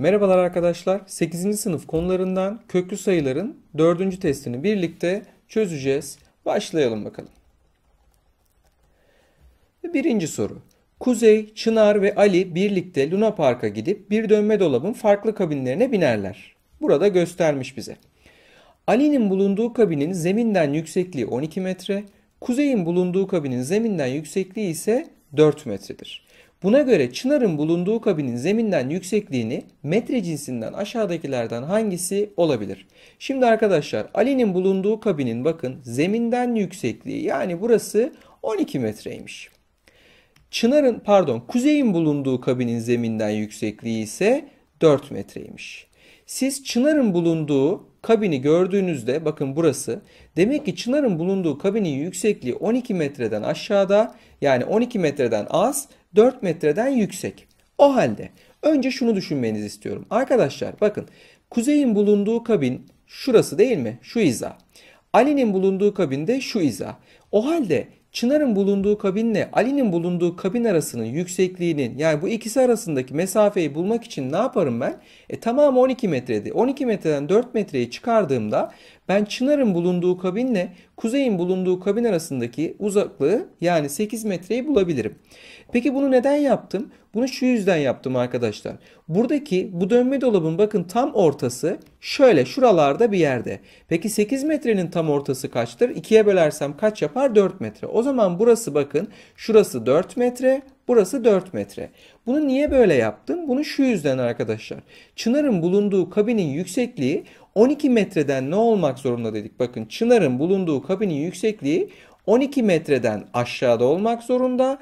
Merhabalar arkadaşlar. 8. sınıf konularından köklü sayıların 4. testini birlikte çözeceğiz. Başlayalım bakalım. Birinci soru. Kuzey, Çınar ve Ali birlikte Luna Park'a gidip bir dönme dolabın farklı kabinlerine binerler. Burada göstermiş bize. Ali'nin bulunduğu kabinin zeminden yüksekliği 12 metre, Kuzey'in bulunduğu kabinin zeminden yüksekliği ise 4 metredir. Buna göre Çınar'ın bulunduğu kabinin zeminden yüksekliğini metre cinsinden aşağıdakilerden hangisi olabilir? Şimdi arkadaşlar Ali'nin bulunduğu kabinin bakın zeminden yüksekliği yani burası 12 metreymiş. Çınar'ın pardon Kuzey'in bulunduğu kabinin zeminden yüksekliği ise 4 metreymiş. Siz Çınar'ın bulunduğu kabini gördüğünüzde bakın burası. Demek ki Çınar'ın bulunduğu kabinin yüksekliği 12 metreden aşağıda yani 12 metreden az 4 metreden yüksek. O halde önce şunu düşünmenizi istiyorum. Arkadaşlar bakın kuzeyin bulunduğu kabin şurası değil mi? Şu iza. Ali'nin bulunduğu kabin de şu iza. O halde Çınar'ın bulunduğu kabinle Ali'nin bulunduğu kabin arasının yüksekliğinin yani bu ikisi arasındaki mesafeyi bulmak için ne yaparım ben? E tamam 12 metredi. 12 metreden 4 metreyi çıkardığımda ben Çınar'ın bulunduğu kabinle Kuzey'in bulunduğu kabin arasındaki uzaklığı yani 8 metreyi bulabilirim. Peki bunu neden yaptım? Bunu şu yüzden yaptım arkadaşlar. Buradaki bu dönme dolabın bakın tam ortası şöyle şuralarda bir yerde. Peki 8 metrenin tam ortası kaçtır? 2'ye bölersem kaç yapar? 4 metre. O zaman burası bakın şurası 4 metre burası 4 metre. Bunu niye böyle yaptım? Bunu şu yüzden arkadaşlar. Çınar'ın bulunduğu kabinin yüksekliği 12 metreden ne olmak zorunda dedik. Bakın Çınar'ın bulunduğu kabinin yüksekliği 12 metreden aşağıda olmak zorunda.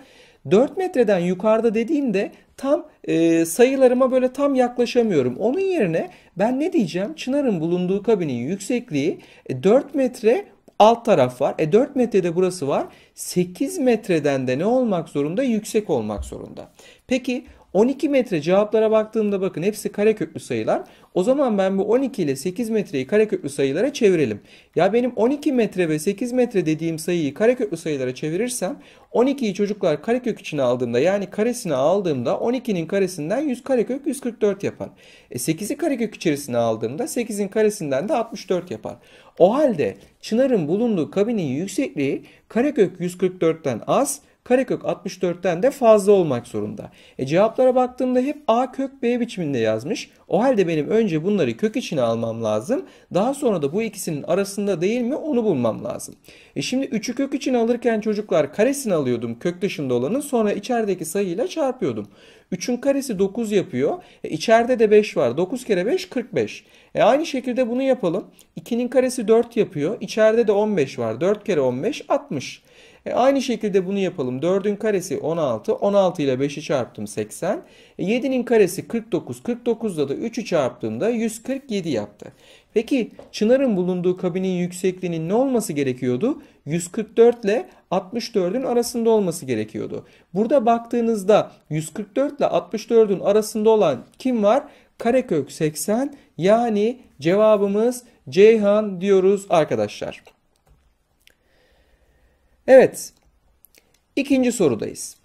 4 metreden yukarıda dediğimde tam e, sayılarıma böyle tam yaklaşamıyorum. Onun yerine ben ne diyeceğim? Çınar'ın bulunduğu kabinin yüksekliği e, 4 metre alt taraf var. E 4 metrede burası var. 8 metreden de ne olmak zorunda? Yüksek olmak zorunda. Peki 12 metre cevaplara baktığımda bakın hepsi kareköklü sayılar. O zaman ben bu 12 ile 8 metreyi kareköklü sayılara çevirelim. Ya benim 12 metre ve 8 metre dediğim sayıyı kareköklü sayılara çevirirsem 12'yi çocuklar karekök içine aldığımda yani karesine aldığımda 12'nin karesinden 100 karekök 144 yapar. E 8'i karekök içerisine aldığımda 8'in karesinden de 64 yapar. O halde Çınar'ın bulunduğu kabinin yüksekliği karekök 144'ten az karekök 64'ten de fazla olmak zorunda. E cevaplara baktığımda hep a kök b biçiminde yazmış. O halde benim önce bunları kök içine almam lazım. Daha sonra da bu ikisinin arasında değil mi onu bulmam lazım. E şimdi 3'ü kök içine alırken çocuklar karesini alıyordum kök dışında olanın sonra içerideki sayıyla çarpıyordum. 3'ün karesi 9 yapıyor. E içeride de 5 var. 9 kere 5 45. E aynı şekilde bunu yapalım. 2'nin karesi 4 yapıyor. İçeride de 15 var. 4 kere 15 60. E, aynı şekilde bunu yapalım. 4'ün karesi 16. 16 ile 5'i çarptım 80. E, 7'nin karesi 49. 49'da da 3'ü çarptığımda 147 yaptı. Peki Çınar'ın bulunduğu kabinin yüksekliğinin ne olması gerekiyordu? 144 ile 64'ün arasında olması gerekiyordu. Burada baktığınızda 144 ile 64'ün arasında olan kim var? Karekök 80 yani cevabımız Ceyhan diyoruz arkadaşlar. Evet. İkinci sorudayız.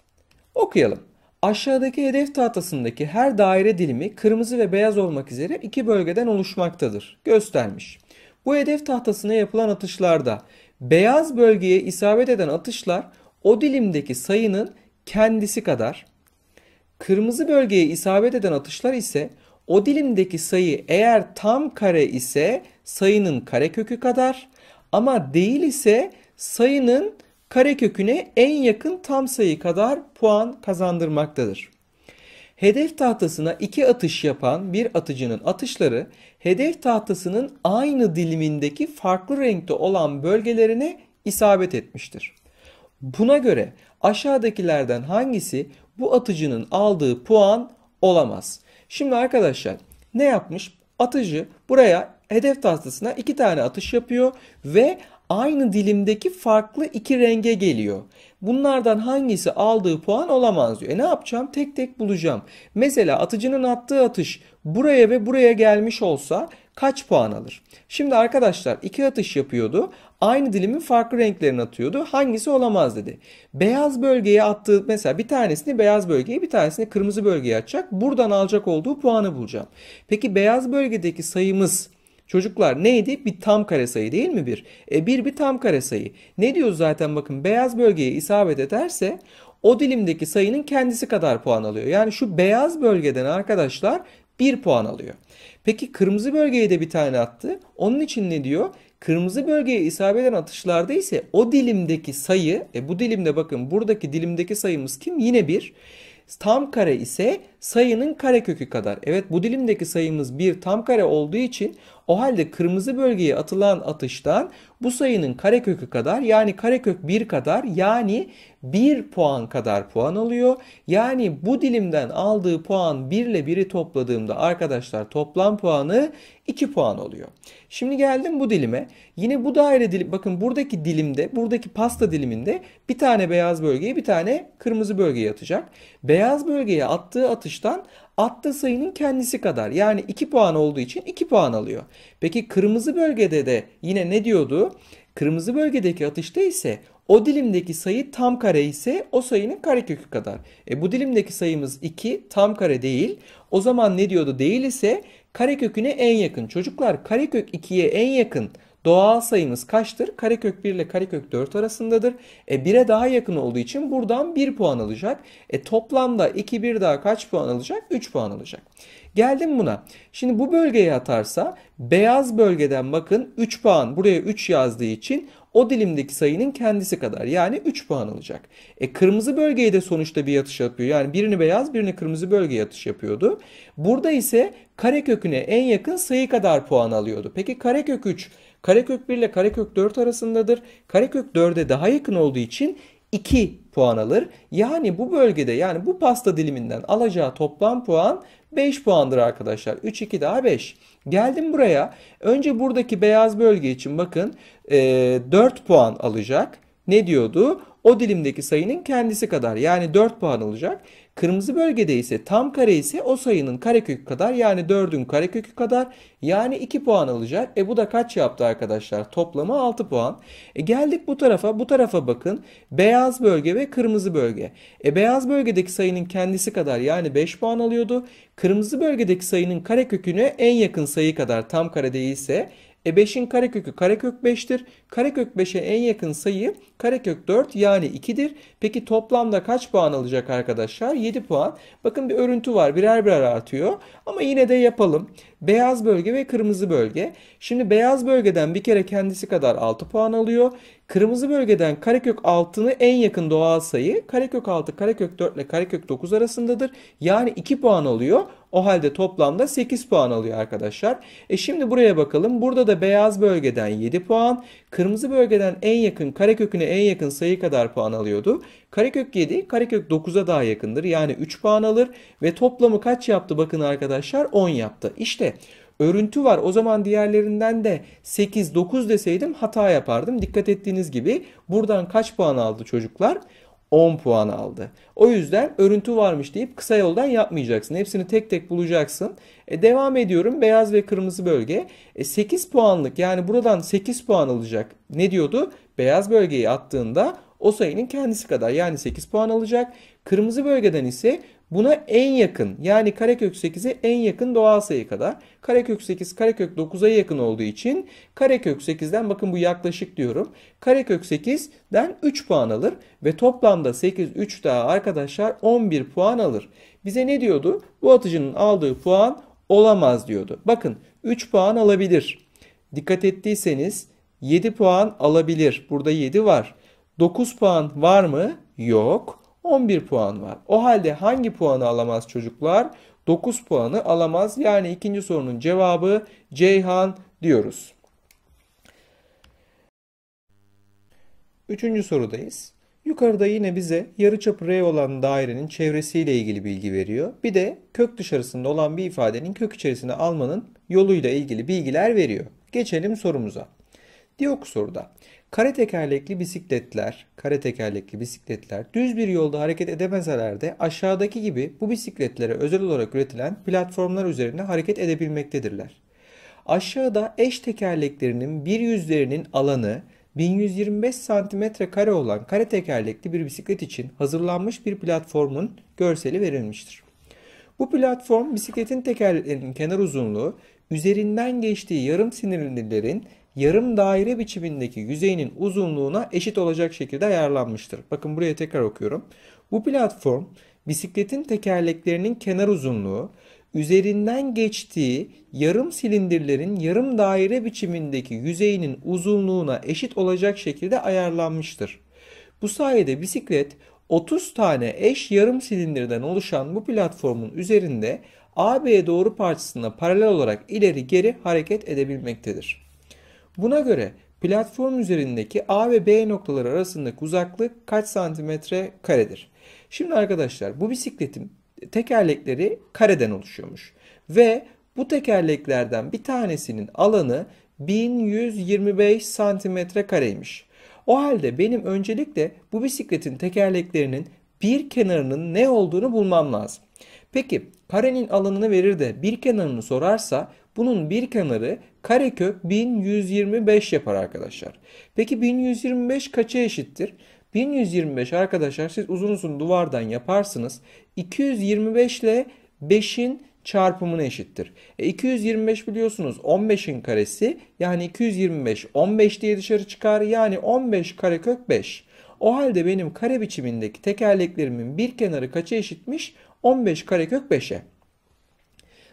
Okuyalım. Aşağıdaki hedef tahtasındaki her daire dilimi kırmızı ve beyaz olmak üzere iki bölgeden oluşmaktadır. Göstermiş. Bu hedef tahtasına yapılan atışlarda beyaz bölgeye isabet eden atışlar o dilimdeki sayının kendisi kadar. Kırmızı bölgeye isabet eden atışlar ise o dilimdeki sayı eğer tam kare ise sayının karekökü kadar ama değil ise sayının kareköküne en yakın tam sayı kadar puan kazandırmaktadır. Hedef tahtasına iki atış yapan bir atıcının atışları hedef tahtasının aynı dilimindeki farklı renkte olan bölgelerine isabet etmiştir. Buna göre aşağıdakilerden hangisi bu atıcının aldığı puan olamaz. Şimdi arkadaşlar ne yapmış? Atıcı buraya hedef tahtasına iki tane atış yapıyor ve aynı dilimdeki farklı iki renge geliyor. Bunlardan hangisi aldığı puan olamaz diyor. E ne yapacağım? Tek tek bulacağım. Mesela atıcının attığı atış buraya ve buraya gelmiş olsa kaç puan alır? Şimdi arkadaşlar iki atış yapıyordu. Aynı dilimin farklı renklerini atıyordu. Hangisi olamaz dedi. Beyaz bölgeye attığı mesela bir tanesini beyaz bölgeye bir tanesini kırmızı bölgeye atacak. Buradan alacak olduğu puanı bulacağım. Peki beyaz bölgedeki sayımız Çocuklar neydi? Bir tam kare sayı değil mi bir? E bir bir tam kare sayı. Ne diyor zaten bakın beyaz bölgeye isabet ederse o dilimdeki sayının kendisi kadar puan alıyor. Yani şu beyaz bölgeden arkadaşlar bir puan alıyor. Peki kırmızı bölgeye de bir tane attı. Onun için ne diyor? Kırmızı bölgeye isabet eden atışlarda ise o dilimdeki sayı, e bu dilimde bakın buradaki dilimdeki sayımız kim? Yine bir Tam kare ise sayının karekökü kadar. Evet bu dilimdeki sayımız bir tam kare olduğu için o halde kırmızı bölgeye atılan atıştan bu sayının karekökü kadar yani karekök 1 kadar yani 1 puan kadar puan alıyor. Yani bu dilimden aldığı puan 1 ile 1'i topladığımda arkadaşlar toplam puanı 2 puan oluyor. Şimdi geldim bu dilime. Yine bu daire dilim bakın buradaki dilimde buradaki pasta diliminde bir tane beyaz bölgeye bir tane kırmızı bölgeye atacak. Beyaz bölgeye attığı atış atıştan attığı sayının kendisi kadar. Yani 2 puan olduğu için 2 puan alıyor. Peki kırmızı bölgede de yine ne diyordu? Kırmızı bölgedeki atışta ise o dilimdeki sayı tam kare ise o sayının karekökü kadar. E bu dilimdeki sayımız 2 tam kare değil. O zaman ne diyordu? Değil ise kareköküne en yakın. Çocuklar karekök 2'ye en yakın Doğal sayımız kaçtır? Karekök 1 ile karekök 4 arasındadır. E 1'e daha yakın olduğu için buradan 1 puan alacak. E toplamda 2 1 daha kaç puan alacak? 3 puan alacak. Geldim buna. Şimdi bu bölgeye atarsa beyaz bölgeden bakın 3 puan buraya 3 yazdığı için o dilimdeki sayının kendisi kadar. Yani 3 puan alacak. E kırmızı bölgeye de sonuçta bir yatış yapıyor. Yani birini beyaz birini kırmızı bölgeye yatış yapıyordu. Burada ise kareköküne en yakın sayı kadar puan alıyordu. Peki karekök 3 Karekök 1 ile karekök 4 arasındadır. Karekök 4'e daha yakın olduğu için 2 puan alır. Yani bu bölgede yani bu pasta diliminden alacağı toplam puan 5 puandır arkadaşlar. 3, 2 daha 5. Geldim buraya. Önce buradaki beyaz bölge için bakın 4 e, puan alacak. Ne diyordu? O dilimdeki sayının kendisi kadar. Yani 4 puan alacak. Kırmızı bölgede ise tam kare ise o sayının karekökü kadar yani 4'ün karekökü kadar yani 2 puan alacak. E bu da kaç yaptı arkadaşlar? Toplamı 6 puan. E geldik bu tarafa. Bu tarafa bakın. Beyaz bölge ve kırmızı bölge. E beyaz bölgedeki sayının kendisi kadar yani 5 puan alıyordu. Kırmızı bölgedeki sayının karekökünü en yakın sayı kadar tam kare değilse 5'in e karekökü karekök 5'tir. Karekök 5'e en yakın sayı karekök 4 yani 2'dir. Peki toplamda kaç puan alacak arkadaşlar? 7 puan. Bakın bir örüntü var birer birer artıyor. Ama yine de yapalım. Beyaz bölge ve kırmızı bölge. Şimdi beyaz bölgeden bir kere kendisi kadar 6 puan alıyor. Kırmızı bölgeden karekök 6'nı en yakın doğal sayı karekök 6, karekök 4 ile karekök 9 arasındadır. Yani 2 puan alıyor. O halde toplamda 8 puan alıyor arkadaşlar. E şimdi buraya bakalım. Burada da beyaz bölgeden 7 puan, kırmızı bölgeden en yakın kareköküne en yakın sayı kadar puan alıyordu. Karekök 7 karekök 9'a daha yakındır. Yani 3 puan alır ve toplamı kaç yaptı bakın arkadaşlar 10 yaptı. İşte örüntü var. O zaman diğerlerinden de 8 9 deseydim hata yapardım. Dikkat ettiğiniz gibi buradan kaç puan aldı çocuklar? 10 puan aldı. O yüzden örüntü varmış deyip kısa yoldan yapmayacaksın. Hepsini tek tek bulacaksın. E, devam ediyorum. Beyaz ve kırmızı bölge. E, 8 puanlık yani buradan 8 puan alacak. Ne diyordu? Beyaz bölgeyi attığında o sayının kendisi kadar yani 8 puan alacak. Kırmızı bölgeden ise buna en yakın yani karekök 8'e en yakın doğal sayı kadar. Karekök 8 karekök 9'a yakın olduğu için karekök 8'den bakın bu yaklaşık diyorum. Karekök 8'den 3 puan alır ve toplamda 8 3 daha arkadaşlar 11 puan alır. Bize ne diyordu? Bu atıcının aldığı puan olamaz diyordu. Bakın 3 puan alabilir. Dikkat ettiyseniz 7 puan alabilir. Burada 7 var. 9 puan var mı? Yok. 11 puan var. O halde hangi puanı alamaz çocuklar? 9 puanı alamaz. Yani ikinci sorunun cevabı Ceyhan diyoruz. Üçüncü sorudayız. Yukarıda yine bize yarıçapı R olan dairenin çevresiyle ilgili bilgi veriyor. Bir de kök dışarısında olan bir ifadenin kök içerisine almanın yoluyla ilgili bilgiler veriyor. Geçelim sorumuza. Diyor ki soruda Kare tekerlekli bisikletler, kare tekerlekli bisikletler düz bir yolda hareket edemeseler de aşağıdaki gibi bu bisikletlere özel olarak üretilen platformlar üzerinde hareket edebilmektedirler. Aşağıda eş tekerleklerinin bir yüzlerinin alanı 1125 santimetre kare olan kare tekerlekli bir bisiklet için hazırlanmış bir platformun görseli verilmiştir. Bu platform bisikletin tekerleklerinin kenar uzunluğu, üzerinden geçtiği yarım sinirlilerin yarım daire biçimindeki yüzeyinin uzunluğuna eşit olacak şekilde ayarlanmıştır. Bakın buraya tekrar okuyorum. Bu platform bisikletin tekerleklerinin kenar uzunluğu, üzerinden geçtiği yarım silindirlerin yarım daire biçimindeki yüzeyinin uzunluğuna eşit olacak şekilde ayarlanmıştır. Bu sayede bisiklet 30 tane eş yarım silindirden oluşan bu platformun üzerinde AB'ye doğru parçasına paralel olarak ileri geri hareket edebilmektedir. Buna göre platform üzerindeki A ve B noktaları arasındaki uzaklık kaç santimetre karedir? Şimdi arkadaşlar bu bisikletin tekerlekleri kareden oluşuyormuş. Ve bu tekerleklerden bir tanesinin alanı 1125 santimetre kareymiş. O halde benim öncelikle bu bisikletin tekerleklerinin bir kenarının ne olduğunu bulmam lazım. Peki karenin alanını verir de bir kenarını sorarsa bunun bir kenarı karekök 1125 yapar arkadaşlar. Peki 1125 kaça eşittir? 1125 arkadaşlar siz uzun uzun duvardan yaparsınız. 225 ile 5'in çarpımına eşittir. E 225 biliyorsunuz 15'in karesi yani 225 15 diye dışarı çıkar yani 15 karekök 5. O halde benim kare biçimindeki tekerleklerimin bir kenarı kaça eşitmiş? 15 karekök 5'e.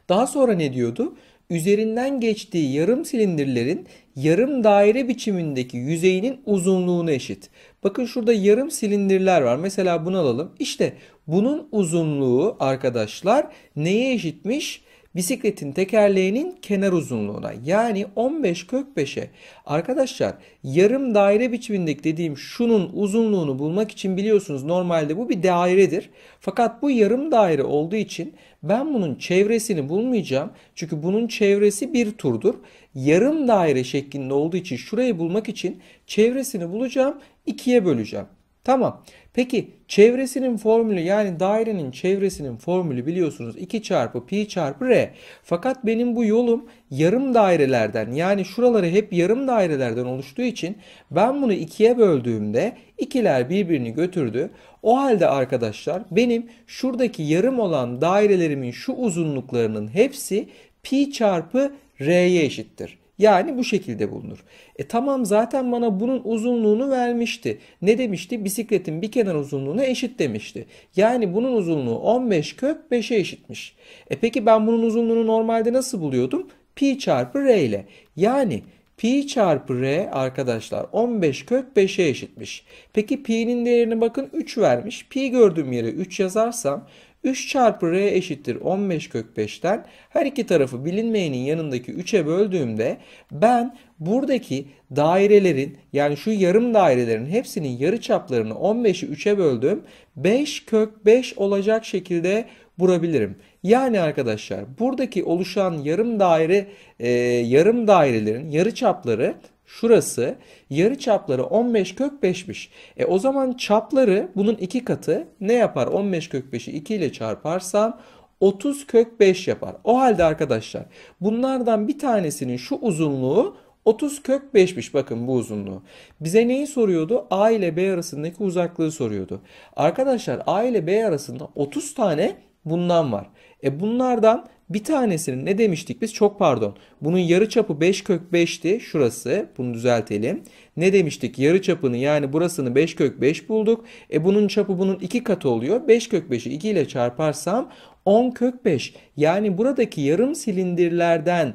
Daha sonra ne diyordu? üzerinden geçtiği yarım silindirlerin yarım daire biçimindeki yüzeyinin uzunluğuna eşit. Bakın şurada yarım silindirler var. Mesela bunu alalım. İşte bunun uzunluğu arkadaşlar neye eşitmiş? bisikletin tekerleğinin kenar uzunluğuna yani 15 kök 5'e arkadaşlar yarım daire biçimindeki dediğim şunun uzunluğunu bulmak için biliyorsunuz normalde bu bir dairedir. Fakat bu yarım daire olduğu için ben bunun çevresini bulmayacağım. Çünkü bunun çevresi bir turdur. Yarım daire şeklinde olduğu için şurayı bulmak için çevresini bulacağım. 2'ye böleceğim. Tamam. Peki çevresinin formülü yani dairenin çevresinin formülü biliyorsunuz 2 çarpı pi çarpı r. Fakat benim bu yolum yarım dairelerden yani şuraları hep yarım dairelerden oluştuğu için ben bunu 2'ye böldüğümde ikiler birbirini götürdü. O halde arkadaşlar benim şuradaki yarım olan dairelerimin şu uzunluklarının hepsi pi çarpı r'ye eşittir. Yani bu şekilde bulunur. E tamam zaten bana bunun uzunluğunu vermişti. Ne demişti? Bisikletin bir kenar uzunluğuna eşit demişti. Yani bunun uzunluğu 15 kök 5'e eşitmiş. E peki ben bunun uzunluğunu normalde nasıl buluyordum? Pi çarpı R ile. Yani pi çarpı r arkadaşlar 15 kök 5'e eşitmiş. Peki pi'nin değerini bakın 3 vermiş. Pi gördüğüm yere 3 yazarsam 3 çarpı r eşittir 15 kök 5'ten her iki tarafı bilinmeyenin yanındaki 3'e böldüğümde ben buradaki dairelerin yani şu yarım dairelerin hepsinin yarı çaplarını 15'i 3'e böldüm. 5 kök 5 olacak şekilde vurabilirim. Yani arkadaşlar buradaki oluşan yarım daire e, yarım dairelerin yarı çapları Şurası yarı çapları 15 kök 5'miş. E o zaman çapları bunun 2 katı ne yapar? 15 kök 5'i 2 ile çarparsam 30 kök 5 yapar. O halde arkadaşlar bunlardan bir tanesinin şu uzunluğu 30 kök 5'miş bakın bu uzunluğu. Bize neyi soruyordu? A ile B arasındaki uzaklığı soruyordu. Arkadaşlar A ile B arasında 30 tane bundan var. E bunlardan bir tanesinin ne demiştik biz? Çok pardon. Bunun yarı çapı 5 kök 5'ti. Şurası. Bunu düzeltelim. Ne demiştik? Yarı çapını yani burasını 5 kök 5 bulduk. E bunun çapı bunun 2 katı oluyor. 5 kök 5'i 2 ile çarparsam 10 kök 5. Yani buradaki yarım silindirlerden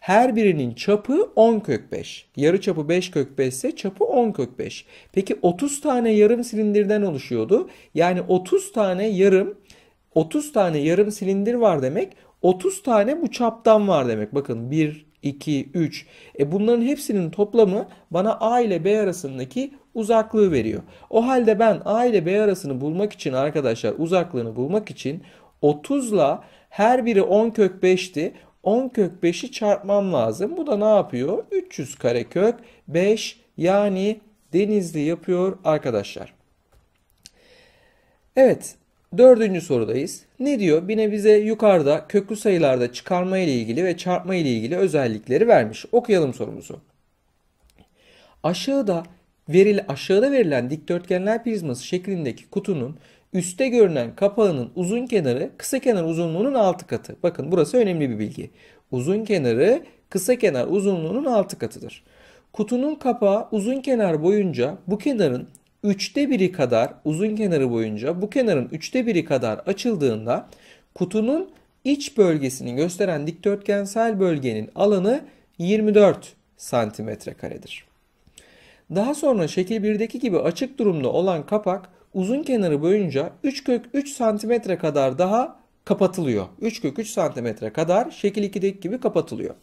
her birinin çapı 10 kök 5. Yarı çapı 5 kök 5 ise çapı 10 kök 5. Peki 30 tane yarım silindirden oluşuyordu. Yani 30 tane yarım 30 tane yarım silindir var demek. 30 tane bu çaptan var demek. Bakın 1, 2, 3. E bunların hepsinin toplamı bana A ile B arasındaki uzaklığı veriyor. O halde ben A ile B arasını bulmak için arkadaşlar uzaklığını bulmak için 30 ile her biri 10 kök 5'ti. 10 kök 5'i çarpmam lazım. Bu da ne yapıyor? 300 karekök 5 yani denizli yapıyor arkadaşlar. Evet Dördüncü sorudayız. Ne diyor? Bine bize yukarıda köklü sayılarda çıkarma ile ilgili ve çarpma ile ilgili özellikleri vermiş. Okuyalım sorumuzu. Aşağıda veril aşağıda verilen dikdörtgenler prizması şeklindeki kutunun üstte görünen kapağının uzun kenarı kısa kenar uzunluğunun altı katı. Bakın burası önemli bir bilgi. Uzun kenarı kısa kenar uzunluğunun altı katıdır. Kutunun kapağı uzun kenar boyunca bu kenarın üçte biri kadar uzun kenarı boyunca bu kenarın üçte biri kadar açıldığında kutunun iç bölgesini gösteren dikdörtgensel bölgenin alanı 24 santimetre karedir. Daha sonra şekil 1'deki gibi açık durumda olan kapak uzun kenarı boyunca 3 kök 3 santimetre kadar daha kapatılıyor. 3 kök 3 santimetre kadar şekil 2'deki gibi kapatılıyor.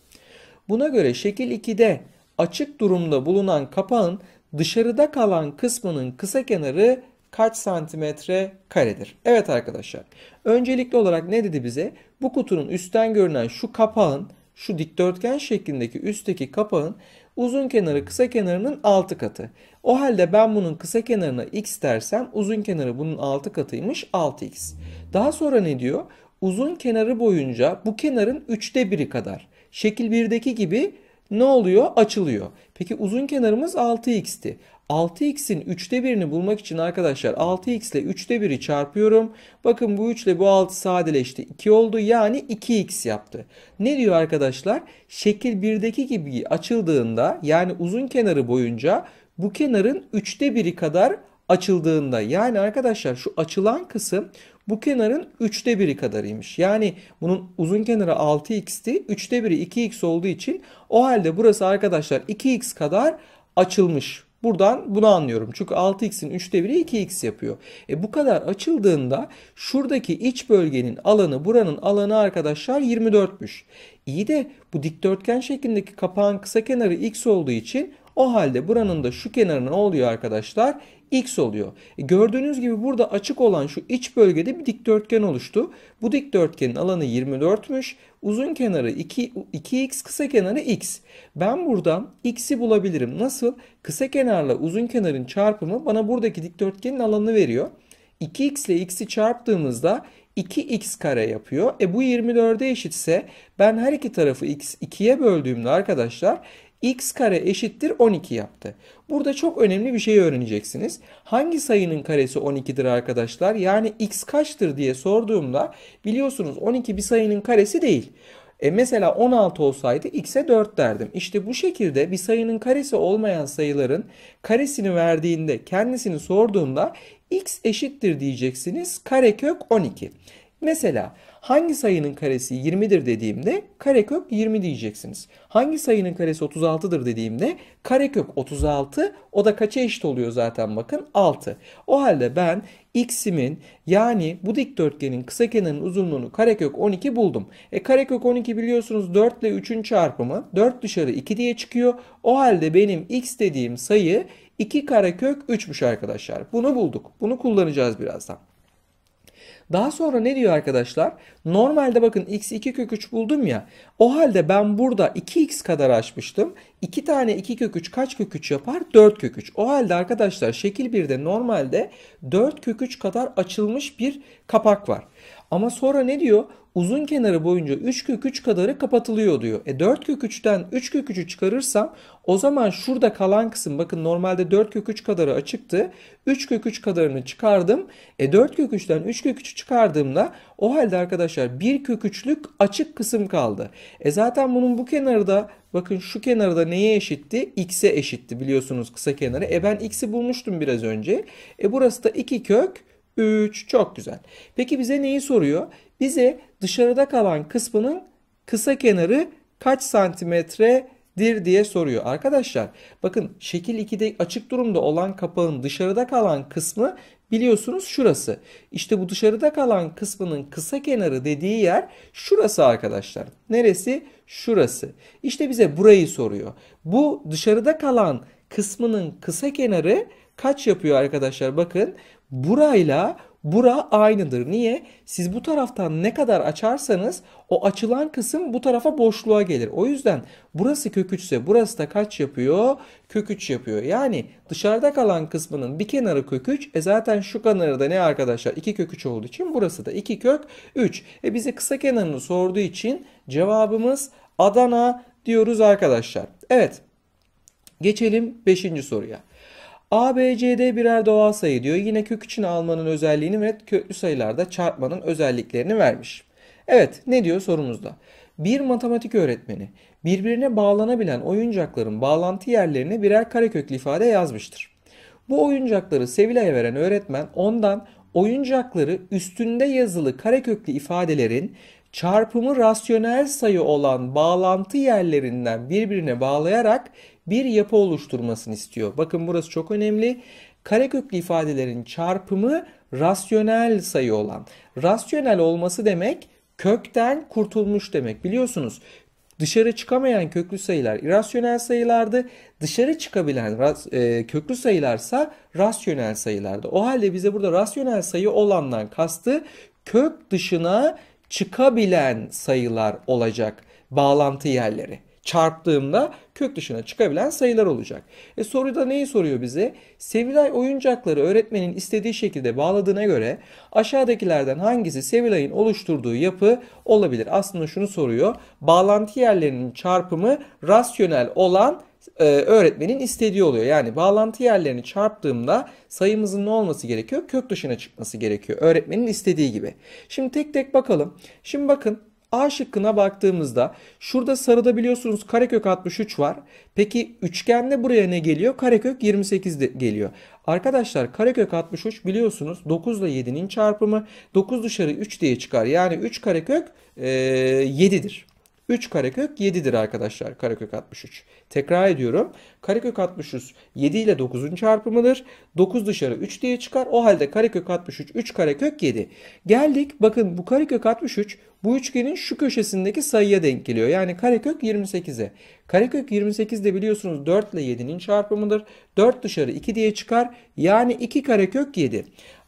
Buna göre şekil 2'de açık durumda bulunan kapağın dışarıda kalan kısmının kısa kenarı kaç santimetre karedir? Evet arkadaşlar. Öncelikli olarak ne dedi bize? Bu kutunun üstten görünen şu kapağın, şu dikdörtgen şeklindeki üstteki kapağın uzun kenarı kısa kenarının 6 katı. O halde ben bunun kısa kenarına x dersem uzun kenarı bunun 6 katıymış 6x. Daha sonra ne diyor? Uzun kenarı boyunca bu kenarın 3'te 1'i kadar. Şekil 1'deki gibi ne oluyor? Açılıyor. Peki uzun kenarımız 6x'ti. 6x'in 3'te 1'ini bulmak için arkadaşlar 6x ile 3'te 1'i çarpıyorum. Bakın bu 3 ile bu 6 sadeleşti. 2 oldu yani 2x yaptı. Ne diyor arkadaşlar? Şekil 1'deki gibi açıldığında yani uzun kenarı boyunca bu kenarın 3'te 1'i kadar açıldığında yani arkadaşlar şu açılan kısım bu kenarın 3'te biri kadarıymış. Yani bunun uzun kenarı 6x'ti. 3'te biri 2x olduğu için o halde burası arkadaşlar 2x kadar açılmış. Buradan bunu anlıyorum. Çünkü 6x'in 3'te biri 2x yapıyor. E bu kadar açıldığında şuradaki iç bölgenin alanı buranın alanı arkadaşlar 24'müş. İyi de bu dikdörtgen şeklindeki kapağın kısa kenarı x olduğu için o halde buranın da şu kenarı ne oluyor arkadaşlar? x oluyor. E gördüğünüz gibi burada açık olan şu iç bölgede bir dikdörtgen oluştu. Bu dikdörtgenin alanı 24'müş. Uzun kenarı 2, 2x kısa kenarı x. Ben buradan x'i bulabilirim. Nasıl? Kısa kenarla uzun kenarın çarpımı bana buradaki dikdörtgenin alanını veriyor. 2x ile x'i çarptığımızda 2x kare yapıyor. E bu 24'e eşitse ben her iki tarafı x 2'ye böldüğümde arkadaşlar x kare eşittir 12 yaptı. Burada çok önemli bir şey öğreneceksiniz. Hangi sayının karesi 12'dir arkadaşlar? Yani x kaçtır diye sorduğumda biliyorsunuz 12 bir sayının karesi değil. E mesela 16 olsaydı x'e 4 derdim. İşte bu şekilde bir sayının karesi olmayan sayıların karesini verdiğinde kendisini sorduğunda x eşittir diyeceksiniz karekök 12. Mesela Hangi sayının karesi 20'dir dediğimde karekök 20 diyeceksiniz. Hangi sayının karesi 36'dır dediğimde karekök 36 o da kaça eşit oluyor zaten bakın 6. O halde ben x'imin yani bu dikdörtgenin kısa kenarının uzunluğunu karekök 12 buldum. E karekök 12 biliyorsunuz 4 ile 3'ün çarpımı 4 dışarı 2 diye çıkıyor. O halde benim x dediğim sayı 2 karekök 3'müş arkadaşlar. Bunu bulduk. Bunu kullanacağız birazdan. Daha sonra ne diyor arkadaşlar? Normalde bakın x2 kök 3 buldum ya. O halde ben burada 2x kadar açmıştım. 2 tane 2 kök 3 kaç kök 3 yapar? 4 kök 3. O halde arkadaşlar şekil 1'de normalde 4 kök 3 kadar açılmış bir kapak var. Ama sonra ne diyor? uzun kenarı boyunca 3 kök 3 kadarı kapatılıyor diyor. E 4 kök 3'ten 3 kök 3'ü çıkarırsam o zaman şurada kalan kısım bakın normalde 4 kök 3 kadarı açıktı. 3 kök 3 kadarını çıkardım. E 4 kök 3'ten 3 kök 3'ü çıkardığımda o halde arkadaşlar 1 kök 3'lük açık kısım kaldı. E zaten bunun bu kenarı da bakın şu kenarı da neye eşitti? X'e eşitti biliyorsunuz kısa kenarı. E ben X'i bulmuştum biraz önce. E burası da 2 kök 3 çok güzel. Peki bize neyi soruyor? bize dışarıda kalan kısmının kısa kenarı kaç santimetredir diye soruyor. Arkadaşlar bakın şekil 2'de açık durumda olan kapağın dışarıda kalan kısmı biliyorsunuz şurası. İşte bu dışarıda kalan kısmının kısa kenarı dediği yer şurası arkadaşlar. Neresi? Şurası. İşte bize burayı soruyor. Bu dışarıda kalan kısmının kısa kenarı kaç yapıyor arkadaşlar? Bakın burayla Bura aynıdır. Niye? Siz bu taraftan ne kadar açarsanız o açılan kısım bu tarafa boşluğa gelir. O yüzden burası kök 3 burası da kaç yapıyor? Kök 3 yapıyor. Yani dışarıda kalan kısmının bir kenarı kök 3. E zaten şu kenarı da ne arkadaşlar? 2 kök 3 olduğu için burası da 2 kök 3. E bize kısa kenarını sorduğu için cevabımız Adana diyoruz arkadaşlar. Evet geçelim 5. soruya. A, B, C, D birer doğal sayı diyor. Yine kök için almanın özelliğini ve köklü sayılarda çarpmanın özelliklerini vermiş. Evet ne diyor sorumuzda? Bir matematik öğretmeni birbirine bağlanabilen oyuncakların bağlantı yerlerine birer kareköklü ifade yazmıştır. Bu oyuncakları Sevilay'a veren öğretmen ondan oyuncakları üstünde yazılı kareköklü ifadelerin çarpımı rasyonel sayı olan bağlantı yerlerinden birbirine bağlayarak bir yapı oluşturmasını istiyor. Bakın burası çok önemli. Kareköklü ifadelerin çarpımı rasyonel sayı olan. Rasyonel olması demek kökten kurtulmuş demek biliyorsunuz. Dışarı çıkamayan köklü sayılar irasyonel sayılardı. Dışarı çıkabilen e, köklü sayılarsa rasyonel sayılardı. O halde bize burada rasyonel sayı olandan kastı kök dışına çıkabilen sayılar olacak bağlantı yerleri çarptığımda kök dışına çıkabilen sayılar olacak. E soruda neyi soruyor bize? Sevilay oyuncakları öğretmenin istediği şekilde bağladığına göre aşağıdakilerden hangisi Sevilay'ın oluşturduğu yapı olabilir? Aslında şunu soruyor. Bağlantı yerlerinin çarpımı rasyonel olan e, öğretmenin istediği oluyor. Yani bağlantı yerlerini çarptığımda sayımızın ne olması gerekiyor? Kök dışına çıkması gerekiyor. Öğretmenin istediği gibi. Şimdi tek tek bakalım. Şimdi bakın A şıkkına baktığımızda şurada sarıda biliyorsunuz karekök 63 var. Peki üçgende buraya ne geliyor? Karekök 28 de geliyor. Arkadaşlar karekök 63 biliyorsunuz 9 ile 7'nin çarpımı. 9 dışarı 3 diye çıkar. Yani 3 karekök e, 7'dir. 3 karekök 7'dir arkadaşlar karekök 63. Tekrar ediyorum. Karekök 63 7 ile 9'un çarpımıdır. 9 dışarı 3 diye çıkar. O halde karekök 63 3 karekök 7. Geldik bakın bu karekök 63 bu üçgenin şu köşesindeki sayıya denk geliyor. Yani karekök 28'e. Karekök 28 de biliyorsunuz 4 ile 7'nin çarpımıdır. 4 dışarı 2 diye çıkar. Yani 2 karekök 7.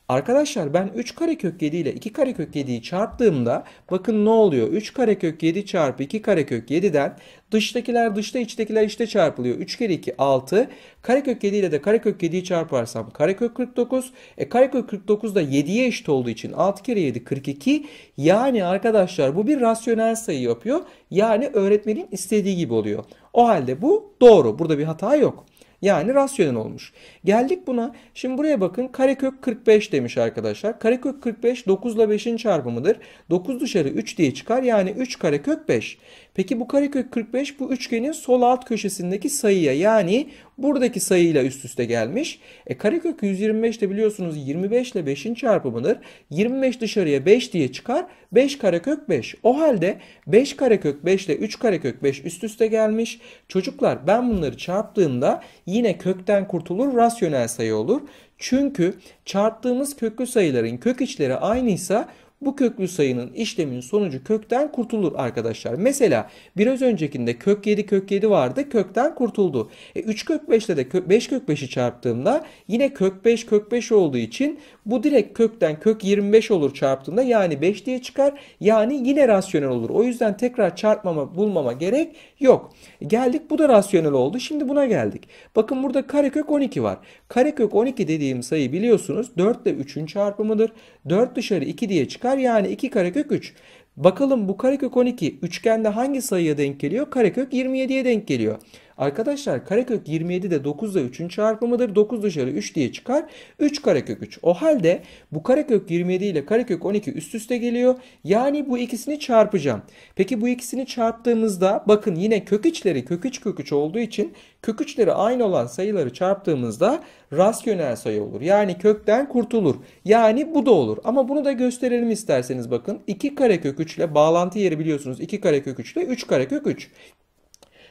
Arkadaşlar ben 3 karekök 7 ile 2 karekök 7'yi çarptığımda bakın ne oluyor? 3 karekök 7 çarpı 2 karekök 7'den dıştakiler dışta içtekiler içte çarpılıyor. 3 kere 2 6. Karekök 7 ile de karekök 7'yi çarparsam karekök 49. E karekök 49 da 7'ye eşit olduğu için 6 kere 7 42. Yani arkadaşlar bu bir rasyonel sayı yapıyor. Yani öğretmenin istediği gibi oluyor. O halde bu doğru. Burada bir hata yok. Yani rasyonel olmuş. Geldik buna. Şimdi buraya bakın. Karekök 45 demiş arkadaşlar. Karekök 45 9 ile 5'in çarpımıdır. 9 dışarı 3 diye çıkar. Yani 3 karekök 5. Peki bu karekök 45 bu üçgenin sol alt köşesindeki sayıya yani buradaki sayıyla üst üste gelmiş. E karekök 125 de biliyorsunuz 25 ile 5'in çarpımıdır. 25 dışarıya 5 diye çıkar. 5 karekök 5. O halde 5 karekök 5 ile 3 karekök 5 üst üste gelmiş. Çocuklar ben bunları çarptığımda yine kökten kurtulur rasyonel sayı olur. Çünkü çarptığımız köklü sayıların kök içleri aynıysa bu köklü sayının işlemin sonucu kökten kurtulur arkadaşlar. Mesela biraz öncekinde kök 7 kök 7 vardı kökten kurtuldu. E, 3 kök 5 ile de 5 kök 5'i çarptığımda yine kök 5 kök 5 olduğu için bu direkt kökten kök 25 olur çarptığımda yani 5 diye çıkar. Yani yine rasyonel olur. O yüzden tekrar çarpmama bulmama gerek yok. Geldik bu da rasyonel oldu. Şimdi buna geldik. Bakın burada karekök 12 var. Karekök 12 dediğim sayı biliyorsunuz 4 ile 3'ün çarpımıdır. 4 dışarı 2 diye çıkar çıkar. Yani 2 karekök 3. Bakalım bu karekök 12 üçgende hangi sayıya denk geliyor? Karekök 27'ye denk geliyor. Arkadaşlar karekök 27 de 9 ile 3'ün çarpımıdır. 9 dışarı 3 diye çıkar. 3 karekök 3. O halde bu karekök 27 ile karekök 12 üst üste geliyor. Yani bu ikisini çarpacağım. Peki bu ikisini çarptığımızda bakın yine kök içleri kök iç kök iç olduğu için kök içleri aynı olan sayıları çarptığımızda rasyonel sayı olur. Yani kökten kurtulur. Yani bu da olur. Ama bunu da gösterelim isterseniz bakın. 2 karekök 3 ile bağlantı yeri biliyorsunuz. 2 karekök 3 ile 3 karekök 3.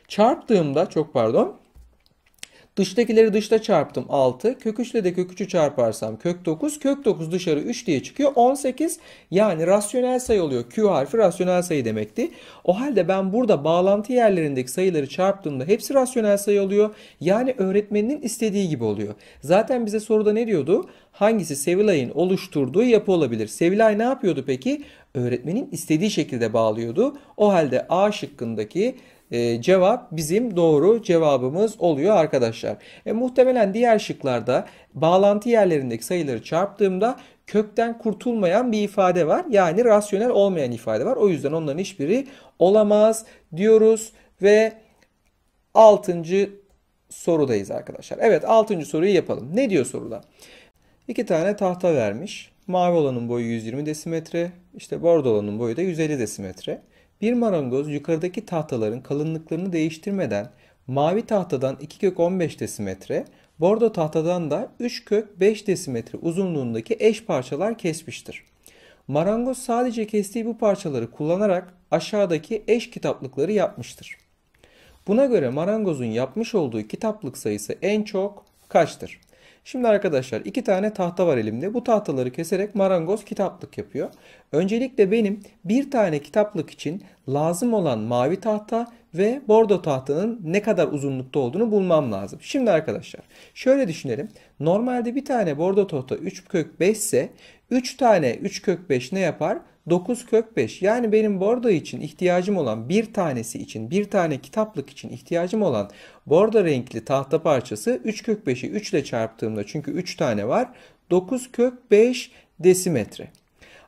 Çarptığımda çok pardon Dıştakileri dışta çarptım 6. Kök de kök çarparsam kök 9. Kök 9 dışarı 3 diye çıkıyor. 18 yani rasyonel sayı oluyor. Q harfi rasyonel sayı demekti. O halde ben burada bağlantı yerlerindeki sayıları çarptığımda hepsi rasyonel sayı oluyor. Yani öğretmeninin istediği gibi oluyor. Zaten bize soruda ne diyordu? Hangisi Sevilay'ın oluşturduğu yapı olabilir? Sevilay ne yapıyordu peki? Öğretmenin istediği şekilde bağlıyordu. O halde A şıkkındaki e, cevap bizim doğru cevabımız oluyor arkadaşlar. E, muhtemelen diğer şıklarda bağlantı yerlerindeki sayıları çarptığımda kökten kurtulmayan bir ifade var. Yani rasyonel olmayan ifade var. O yüzden onların hiçbiri olamaz diyoruz ve 6. sorudayız arkadaşlar. Evet 6. soruyu yapalım. Ne diyor soruda? İki tane tahta vermiş. Mavi olanın boyu 120 desimetre, işte bordo olanın boyu da 150 desimetre. Bir marangoz yukarıdaki tahtaların kalınlıklarını değiştirmeden mavi tahtadan 2 kök 15 desimetre, bordo tahtadan da 3 kök 5 desimetre uzunluğundaki eş parçalar kesmiştir. Marangoz sadece kestiği bu parçaları kullanarak aşağıdaki eş kitaplıkları yapmıştır. Buna göre marangozun yapmış olduğu kitaplık sayısı en çok kaçtır? Şimdi arkadaşlar iki tane tahta var elimde. Bu tahtaları keserek marangoz kitaplık yapıyor. Öncelikle benim bir tane kitaplık için lazım olan mavi tahta ve bordo tahtanın ne kadar uzunlukta olduğunu bulmam lazım. Şimdi arkadaşlar şöyle düşünelim. Normalde bir tane bordo tahta 3 kök 5 ise 3 tane 3 kök 5 ne yapar? 9 kök 5 yani benim bordo için ihtiyacım olan bir tanesi için bir tane kitaplık için ihtiyacım olan bordo renkli tahta parçası 3 kök 5'i 3 ile çarptığımda çünkü 3 tane var 9 kök 5 desimetre.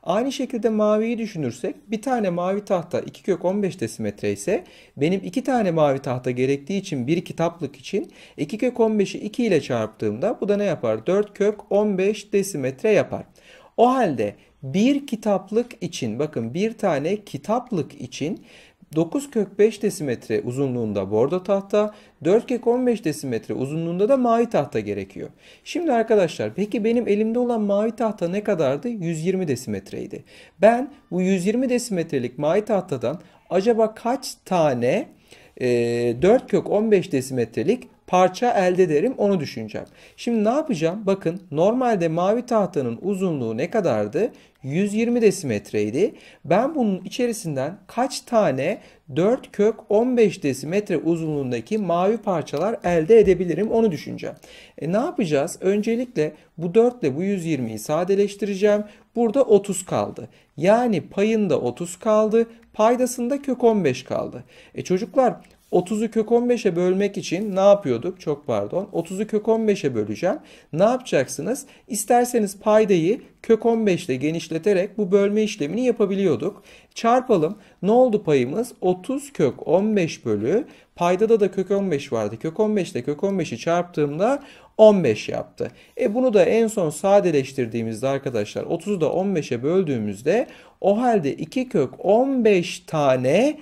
Aynı şekilde maviyi düşünürsek bir tane mavi tahta 2 kök 15 desimetre ise benim 2 tane mavi tahta gerektiği için bir kitaplık için 2 kök 15'i 2 ile çarptığımda bu da ne yapar? 4 kök 15 desimetre yapar. O halde bir kitaplık için bakın bir tane kitaplık için 9 kök 5 desimetre uzunluğunda bordo tahta, 4 kök 15 desimetre uzunluğunda da mavi tahta gerekiyor. Şimdi arkadaşlar peki benim elimde olan mavi tahta ne kadardı? 120 desimetreydi. Ben bu 120 desimetrelik mavi tahtadan acaba kaç tane e, 4 kök 15 desimetrelik parça elde ederim onu düşüneceğim. Şimdi ne yapacağım? Bakın normalde mavi tahtanın uzunluğu ne kadardı? 120 desimetreydi. Ben bunun içerisinden kaç tane 4 kök 15 desimetre uzunluğundaki mavi parçalar elde edebilirim onu düşüneceğim. E ne yapacağız? Öncelikle bu 4 ile bu 120'yi sadeleştireceğim. Burada 30 kaldı. Yani payında 30 kaldı. Paydasında kök 15 kaldı. E çocuklar 30'u kök 15'e bölmek için ne yapıyorduk? Çok pardon. 30'u kök 15'e böleceğim. Ne yapacaksınız? İsterseniz paydayı kök 15 ile genişleterek bu bölme işlemini yapabiliyorduk. Çarpalım. Ne oldu payımız? 30 kök 15 bölü. Paydada da kök 15 vardı. Kök 15 ile kök 15'i çarptığımda 15 yaptı. E bunu da en son sadeleştirdiğimizde arkadaşlar 30'u da 15'e böldüğümüzde o halde 2 kök 15 tane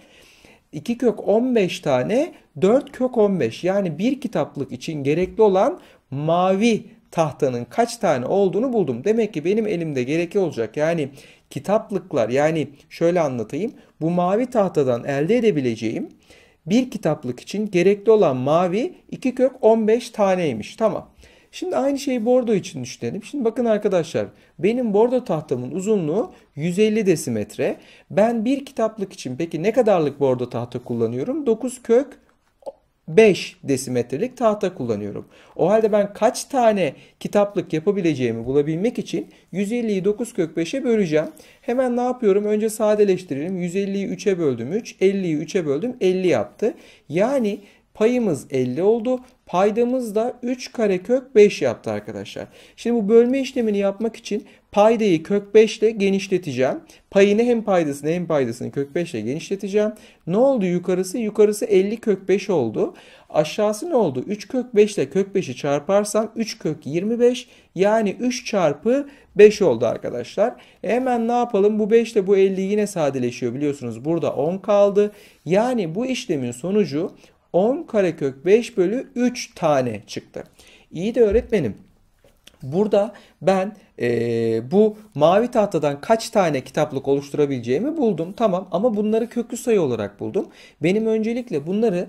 2 kök 15 tane 4 kök 15 yani bir kitaplık için gerekli olan mavi tahtanın kaç tane olduğunu buldum. Demek ki benim elimde gerekli olacak yani kitaplıklar yani şöyle anlatayım bu mavi tahtadan elde edebileceğim bir kitaplık için gerekli olan mavi 2 kök 15 taneymiş. Tamam. Şimdi aynı şeyi bordo için düşünelim. Şimdi bakın arkadaşlar benim bordo tahtamın uzunluğu 150 desimetre. Ben bir kitaplık için peki ne kadarlık bordo tahta kullanıyorum? 9 kök 5 desimetrelik tahta kullanıyorum. O halde ben kaç tane kitaplık yapabileceğimi bulabilmek için 150'yi 9 kök 5'e böleceğim. Hemen ne yapıyorum? Önce sadeleştirelim. 150'yi 3'e böldüm 3, 50'yi 3'e böldüm 50 yaptı. Yani Payımız 50 oldu. Paydamız da 3 kare kök 5 yaptı arkadaşlar. Şimdi bu bölme işlemini yapmak için paydayı kök 5 ile genişleteceğim. Payını hem paydasını hem paydasını kök 5 ile genişleteceğim. Ne oldu yukarısı? Yukarısı 50 kök 5 oldu. Aşağısı ne oldu? 3 kök 5 ile kök 5'i çarparsam 3 kök 25 yani 3 çarpı 5 oldu arkadaşlar. E hemen ne yapalım? Bu 5 ile bu 50 yine sadeleşiyor biliyorsunuz. Burada 10 kaldı. Yani bu işlemin sonucu 10 karekök 5 bölü 3 tane çıktı. İyi de öğretmenim burada ben e, bu mavi tahtadan kaç tane kitaplık oluşturabileceğimi buldum. Tamam ama bunları köklü sayı olarak buldum. Benim öncelikle bunları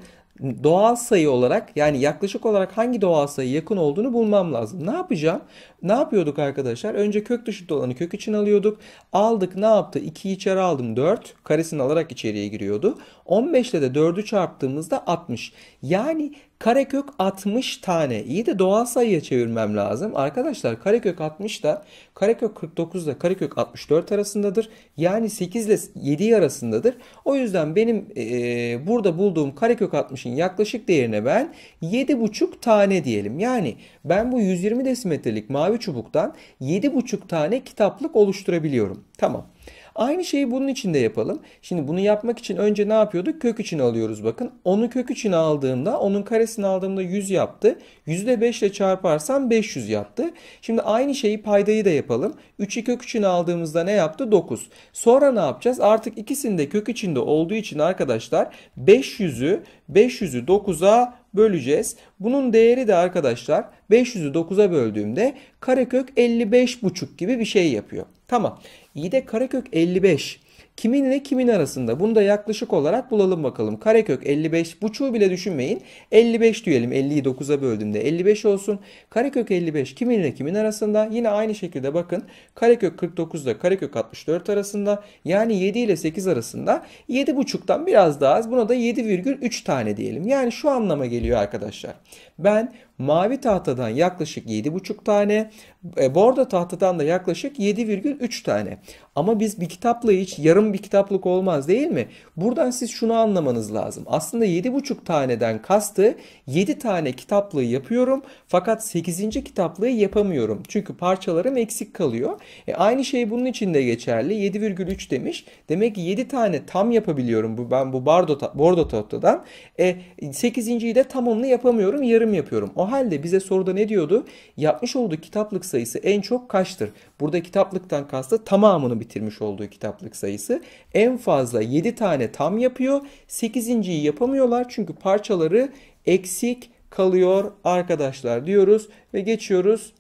doğal sayı olarak yani yaklaşık olarak hangi doğal sayı yakın olduğunu bulmam lazım. Ne yapacağım? Ne yapıyorduk arkadaşlar? Önce kök dışı olanı kök için alıyorduk. Aldık ne yaptı? 2'yi içeri aldım 4. Karesini alarak içeriye giriyordu. 15 ile de 4'ü çarptığımızda 60. Yani Karekök 60 tane. İyi de doğal sayıya çevirmem lazım. Arkadaşlar karekök 60 da karekök 49 da, karekök 64 arasındadır. Yani 8 ile 7 arasındadır. O yüzden benim e, burada bulduğum karekök 60'ın yaklaşık değerine ben 7,5 tane diyelim. Yani ben bu 120 desimetrelik mavi çubuktan 7,5 tane kitaplık oluşturabiliyorum. Tamam. Tamam. Aynı şeyi bunun için de yapalım. Şimdi bunu yapmak için önce ne yapıyorduk? Kök için alıyoruz bakın. Onu kök için aldığımda onun karesini aldığımda 100 yaptı. 100 de 5 ile çarparsam 500 yaptı. Şimdi aynı şeyi paydayı da yapalım. 3'ü kök için aldığımızda ne yaptı? 9. Sonra ne yapacağız? Artık ikisinde kök içinde olduğu için arkadaşlar 500'ü 500'ü 9'a böleceğiz. Bunun değeri de arkadaşlar 500'ü 9'a böldüğümde karekök 55,5 gibi bir şey yapıyor. Tamam. İyi de karekök 55. Kiminle kimin arasında? Bunu da yaklaşık olarak bulalım bakalım. Karekök 55. Buçuğu bile düşünmeyin. 55 diyelim. 50'yi 9'a böldüğümde 55 olsun. Karekök 55 kiminle kimin arasında? Yine aynı şekilde bakın. Karekök 49 ile karekök 64 arasında. Yani 7 ile 8 arasında. 7,5'tan biraz daha az. Buna da 7,3 tane diyelim. Yani şu anlama geliyor arkadaşlar. Ben Mavi tahtadan yaklaşık 7,5 tane, e, bordo tahtadan da yaklaşık 7,3 tane. Ama biz bir kitapla hiç yarım bir kitaplık olmaz değil mi? Buradan siz şunu anlamanız lazım. Aslında 7,5 taneden kastı 7 tane kitaplığı yapıyorum fakat 8. kitaplığı yapamıyorum. Çünkü parçalarım eksik kalıyor. E aynı şey bunun için de geçerli. 7,3 demiş. Demek ki 7 tane tam yapabiliyorum bu ben bu bardo bordo tahtadan. E 8.yi de tamamını yapamıyorum, yarım yapıyorum. O halde bize soruda ne diyordu? Yapmış olduğu kitaplık sayısı en çok kaçtır? Burada kitaplıktan kastı tamamını bitirmiş olduğu kitaplık sayısı. En fazla 7 tane tam yapıyor. 8.yi yapamıyorlar çünkü parçaları eksik kalıyor arkadaşlar diyoruz ve geçiyoruz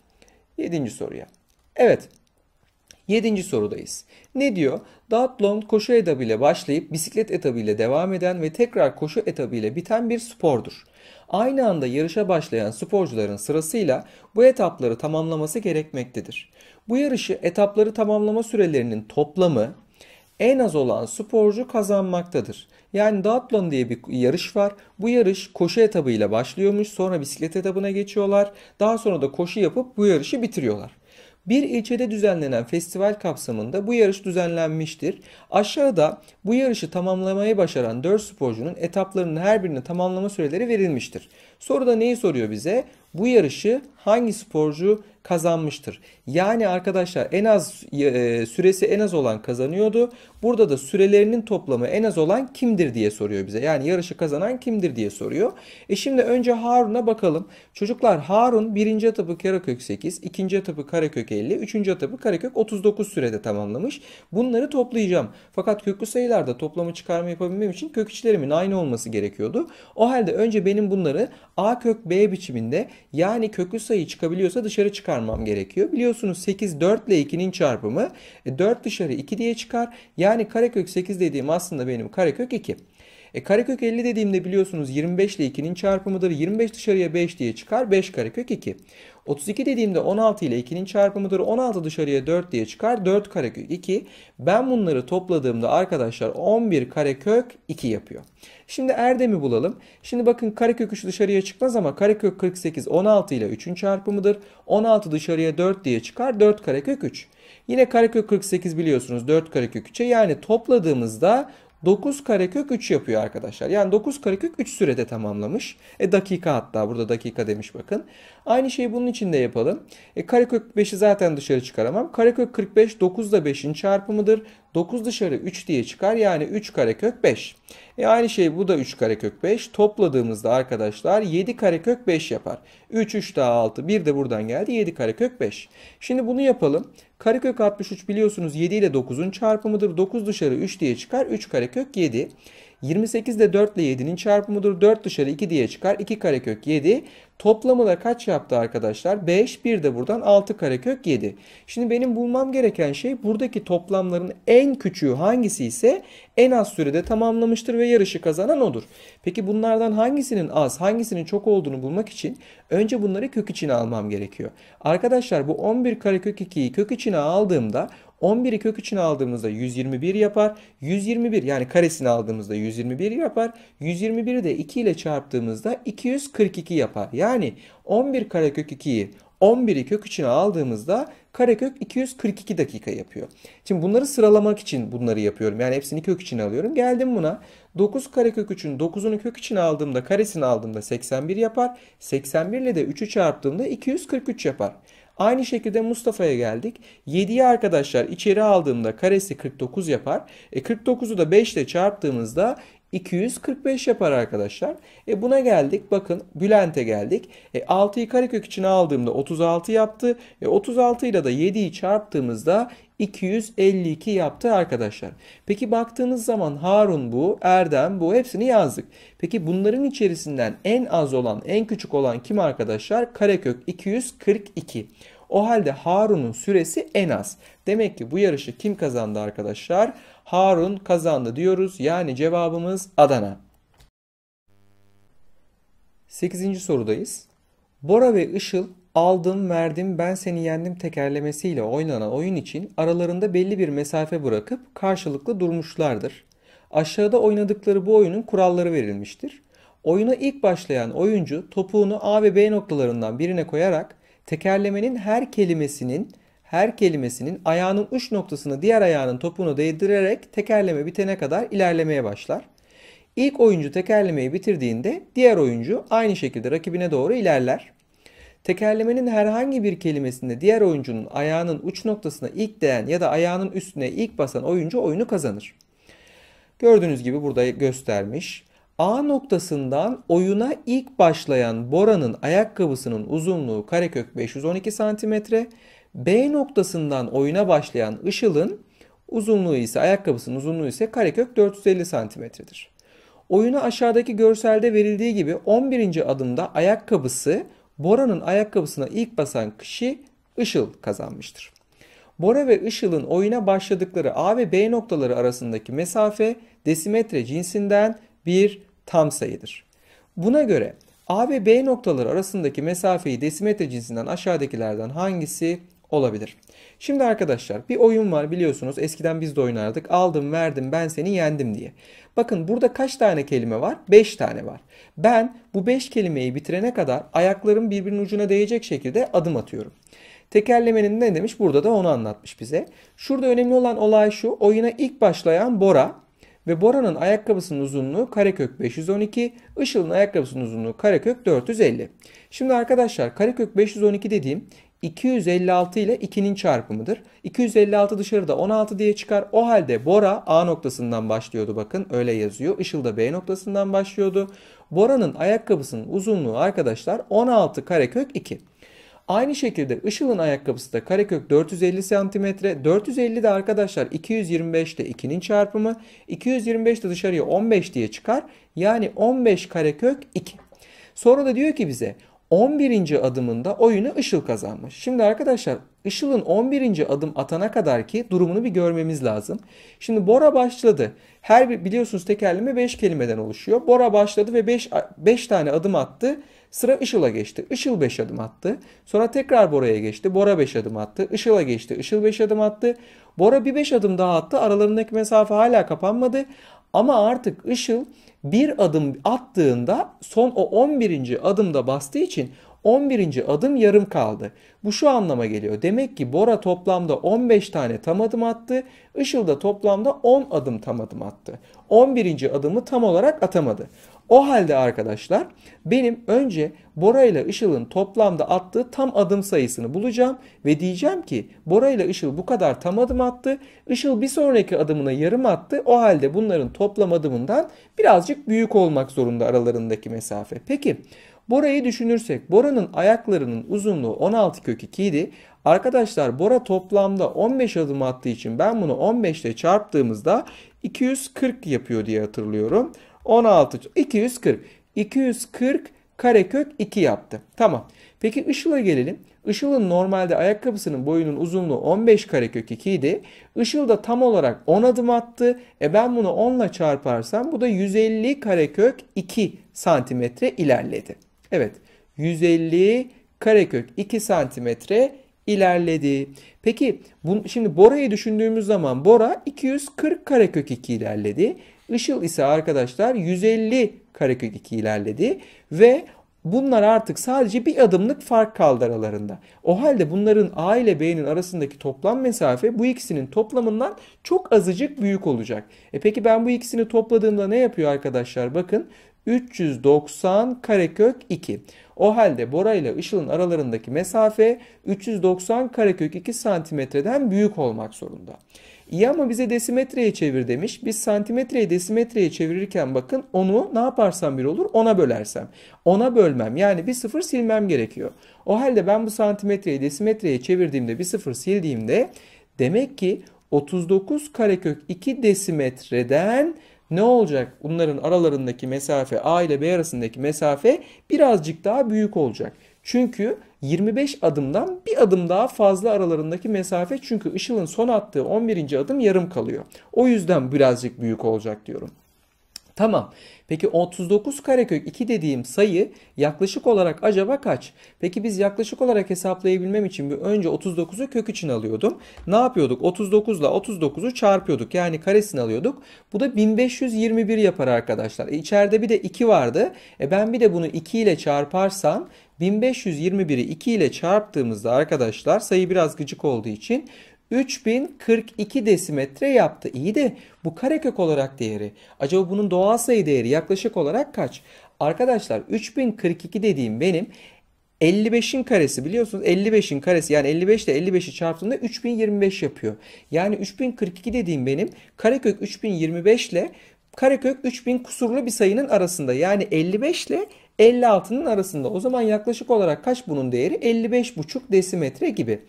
7. soruya. Evet 7. sorudayız. Ne diyor? Duathlon koşu etabıyla başlayıp bisiklet etabıyla devam eden ve tekrar koşu etabıyla biten bir spordur. Aynı anda yarışa başlayan sporcuların sırasıyla bu etapları tamamlaması gerekmektedir. Bu yarışı etapları tamamlama sürelerinin toplamı en az olan sporcu kazanmaktadır. Yani duatlon diye bir yarış var. Bu yarış koşu etabıyla başlıyormuş. Sonra bisiklet etabına geçiyorlar. Daha sonra da koşu yapıp bu yarışı bitiriyorlar. Bir ilçede düzenlenen festival kapsamında bu yarış düzenlenmiştir. Aşağıda bu yarışı tamamlamayı başaran 4 sporcunun etaplarının her birine tamamlama süreleri verilmiştir. Soruda neyi soruyor bize? Bu yarışı hangi sporcu kazanmıştır? Yani arkadaşlar en az e, süresi en az olan kazanıyordu. Burada da sürelerinin toplamı en az olan kimdir diye soruyor bize. Yani yarışı kazanan kimdir diye soruyor. E şimdi önce Harun'a bakalım. Çocuklar Harun birinci etapı karekök 8, ikinci etapı Karakök 50, üçüncü etapı Karakök 39 sürede tamamlamış. Bunları toplayacağım. Fakat köklü sayılarda toplamı çıkarma yapabilmem için kök içlerimin aynı olması gerekiyordu. O halde önce benim bunları A kök B biçiminde yani köklü sayı sayı çıkabiliyorsa dışarı çıkarmam gerekiyor. Biliyorsunuz 8 4 ile 2'nin çarpımı 4 e, dışarı 2 diye çıkar. Yani karekök 8 dediğim aslında benim karekök 2. E karekök 50 dediğimde biliyorsunuz 25 ile 2'nin çarpımıdır. 25 dışarıya 5 diye çıkar. 5 karekök 2. 32 dediğimde 16 ile 2'nin çarpımıdır. 16 dışarıya 4 diye çıkar. 4 karekök 2. Ben bunları topladığımda arkadaşlar 11 karekök 2 yapıyor. Şimdi erdemi bulalım. Şimdi bakın karekök 3 dışarıya çıkmaz ama karekök 48 16 ile 3'ün çarpımıdır. 16 dışarıya 4 diye çıkar. 4 karekök 3. Yine karekök 48 biliyorsunuz 4 karekök 3'e yani topladığımızda 9 karekök 3 yapıyor arkadaşlar. Yani 9 karekök 3 sürede tamamlamış. E dakika hatta burada dakika demiş bakın. Aynı şeyi bunun için de yapalım. E, karekök 5'i zaten dışarı çıkaramam. Karekök 45 9 da 5'in çarpımıdır. 9 dışarı 3 diye çıkar. Yani 3 karekök 5. E aynı şey bu da 3 karekök 5. Topladığımızda arkadaşlar 7 karekök 5 yapar. 3 3 daha 6. 1 de buradan geldi. 7 karekök 5. Şimdi bunu yapalım. Karekök 63 biliyorsunuz 7 ile 9'un çarpımıdır. 9 dışarı 3 diye çıkar. 3 karekök 7. 28 de 4 ile 7'nin çarpımıdır. 4 dışarı 2 diye çıkar. 2 karekök 7. Toplamı da kaç yaptı arkadaşlar? 5. 1 de buradan 6 karekök 7. Şimdi benim bulmam gereken şey buradaki toplamların en küçüğü hangisi ise en az sürede tamamlamıştır ve yarışı kazanan odur. Peki bunlardan hangisinin az, hangisinin çok olduğunu bulmak için önce bunları kök içine almam gerekiyor. Arkadaşlar bu 11 karekök 2'yi kök içine aldığımda 11'i kök 3'ünü aldığımızda 121 yapar. 121 yani karesini aldığımızda 121 yapar. 121'i de 2 ile çarptığımızda 242 yapar. Yani 11 karekök 2'yi 11'i kök 3'üne aldığımızda karekök 242 dakika yapıyor. Şimdi bunları sıralamak için bunları yapıyorum. Yani hepsini kök içine alıyorum. Geldim buna. 9 karekök 3'ün 9'unu kök içine aldığımda karesini aldığımda 81 yapar. 81 ile de 3'ü çarptığımda 243 yapar. Aynı şekilde Mustafa'ya geldik. 7'yi arkadaşlar içeri aldığımda karesi 49 yapar. E 49'u da 5 ile çarptığımızda 245 yapar arkadaşlar. E buna geldik. Bakın Bülent'e geldik. E 6'yı karekök için aldığımda 36 yaptı. E 36 ile de 7'yi çarptığımızda 252 yaptı arkadaşlar. Peki baktığınız zaman Harun bu, Erdem bu hepsini yazdık. Peki bunların içerisinden en az olan, en küçük olan kim arkadaşlar? Karekök 242. O halde Harun'un süresi en az. Demek ki bu yarışı kim kazandı arkadaşlar? Harun kazandı diyoruz. Yani cevabımız Adana. 8. sorudayız. Bora ve Işıl aldım verdim ben seni yendim tekerlemesiyle oynanan oyun için aralarında belli bir mesafe bırakıp karşılıklı durmuşlardır. Aşağıda oynadıkları bu oyunun kuralları verilmiştir. Oyuna ilk başlayan oyuncu topuğunu A ve B noktalarından birine koyarak tekerlemenin her kelimesinin her kelimesinin ayağının uç noktasını diğer ayağının topunu değdirerek tekerleme bitene kadar ilerlemeye başlar. İlk oyuncu tekerlemeyi bitirdiğinde diğer oyuncu aynı şekilde rakibine doğru ilerler. Tekerlemenin herhangi bir kelimesinde diğer oyuncunun ayağının uç noktasına ilk değen ya da ayağının üstüne ilk basan oyuncu oyunu kazanır. Gördüğünüz gibi burada göstermiş. A noktasından oyuna ilk başlayan Bora'nın ayakkabısının uzunluğu karekök 512 cm. B noktasından oyuna başlayan Işıl'ın uzunluğu ise ayakkabısının uzunluğu ise karekök 450 cm'dir. Oyuna aşağıdaki görselde verildiği gibi 11. adımda ayakkabısı Bora'nın ayakkabısına ilk basan kişi Işıl kazanmıştır. Bora ve Işıl'ın oyuna başladıkları A ve B noktaları arasındaki mesafe desimetre cinsinden 1 tam sayıdır. Buna göre A ve B noktaları arasındaki mesafeyi desimetre cinsinden aşağıdakilerden hangisi olabilir? Şimdi arkadaşlar bir oyun var biliyorsunuz eskiden biz de oynardık. Aldım verdim ben seni yendim diye. Bakın burada kaç tane kelime var? 5 tane var. Ben bu 5 kelimeyi bitirene kadar ayaklarım birbirinin ucuna değecek şekilde adım atıyorum. Tekerlemenin ne demiş? Burada da onu anlatmış bize. Şurada önemli olan olay şu. Oyuna ilk başlayan Bora ve Bora'nın ayakkabısının uzunluğu karekök 512, Işıl'ın ayakkabısının uzunluğu karekök 450. Şimdi arkadaşlar karekök 512 dediğim 256 ile 2'nin çarpımıdır. 256 dışarıda 16 diye çıkar. O halde Bora A noktasından başlıyordu bakın öyle yazıyor. Işıl da B noktasından başlıyordu. Bora'nın ayakkabısının uzunluğu arkadaşlar 16 karekök 2. Aynı şekilde Işıl'ın ayakkabısı da karekök 450 cm. 450 de arkadaşlar 225 de 2'nin çarpımı. 225 de dışarıya 15 diye çıkar. Yani 15 karekök 2. Sonra da diyor ki bize 11. adımında oyunu Işıl kazanmış. Şimdi arkadaşlar Işıl'ın 11. adım atana kadar ki durumunu bir görmemiz lazım. Şimdi Bora başladı. Her bir biliyorsunuz tekerleme 5 kelimeden oluşuyor. Bora başladı ve 5 5 tane adım attı. Sıra Işıl'a geçti. Işıl 5 adım attı. Sonra tekrar Bora'ya geçti. Bora 5 adım attı. Işıl'a geçti. Işıl 5 adım attı. Bora bir 5 adım daha attı. Aralarındaki mesafe hala kapanmadı. Ama artık Işıl bir adım attığında son o 11. adımda bastığı için 11. adım yarım kaldı. Bu şu anlama geliyor. Demek ki Bora toplamda 15 tane tam adım attı. Işıl da toplamda 10 adım tam adım attı. 11. adımı tam olarak atamadı. O halde arkadaşlar benim önce Bora ile Işıl'ın toplamda attığı tam adım sayısını bulacağım ve diyeceğim ki Bora ile Işıl bu kadar tam adım attı. Işıl bir sonraki adımına yarım attı. O halde bunların toplam adımından birazcık büyük olmak zorunda aralarındaki mesafe. Peki Bora'yı düşünürsek Bora'nın ayaklarının uzunluğu 16 kök 2 idi. Arkadaşlar Bora toplamda 15 adım attığı için ben bunu 15 ile çarptığımızda 240 yapıyor diye hatırlıyorum. 16 240. 240 karekök 2 yaptı. Tamam. Peki Işıl'a gelelim. Işıl'ın normalde ayakkabısının boyunun uzunluğu 15 karekök 2 idi. Işıl da tam olarak 10 adım attı. E ben bunu 10 ile çarparsam bu da 150 karekök 2 santimetre ilerledi. Evet 150 karekök 2 santimetre ilerledi. Peki bu, şimdi Bora'yı düşündüğümüz zaman Bora 240 karekök 2 ilerledi. Işıl ise arkadaşlar 150 karekök 2 ilerledi ve bunlar artık sadece bir adımlık fark kaldı aralarında. O halde bunların A ile B'nin arasındaki toplam mesafe bu ikisinin toplamından çok azıcık büyük olacak. E peki ben bu ikisini topladığımda ne yapıyor arkadaşlar? Bakın 390 karekök 2. O halde Bora ile Işıl'ın aralarındaki mesafe 390 karekök 2 santimetreden büyük olmak zorunda. İyi ama bize desimetreye çevir demiş. Biz santimetreyi desimetreye çevirirken bakın onu ne yaparsam bir olur ona bölersem. Ona bölmem yani bir sıfır silmem gerekiyor. O halde ben bu santimetreyi desimetreye çevirdiğimde bir sıfır sildiğimde demek ki 39 karekök 2 desimetreden ne olacak? Bunların aralarındaki mesafe A ile B arasındaki mesafe birazcık daha büyük olacak. Çünkü 25 adımdan bir adım daha fazla aralarındaki mesafe çünkü ışılın son attığı 11. adım yarım kalıyor. O yüzden birazcık büyük olacak diyorum. Tamam. Peki 39 karekök 2 dediğim sayı yaklaşık olarak acaba kaç? Peki biz yaklaşık olarak hesaplayabilmem için bir önce 39'u kök için alıyordum. Ne yapıyorduk? 39 ile 39'u çarpıyorduk. Yani karesini alıyorduk. Bu da 1521 yapar arkadaşlar. E içeride bir de 2 vardı. E ben bir de bunu 2 ile çarparsam 1521'i 2 ile çarptığımızda arkadaşlar sayı biraz gıcık olduğu için 3042 desimetre yaptı. İyi de bu karekök olarak değeri. Acaba bunun doğal sayı değeri yaklaşık olarak kaç? Arkadaşlar 3042 dediğim benim 55'in karesi biliyorsunuz 55'in karesi yani 55 ile 55'i çarptığında 3025 yapıyor. Yani 3042 dediğim benim karekök 3025 ile karekök 3000 kusurlu bir sayının arasında yani 55 ile 56'nın arasında. O zaman yaklaşık olarak kaç bunun değeri? 55,5 desimetre gibi.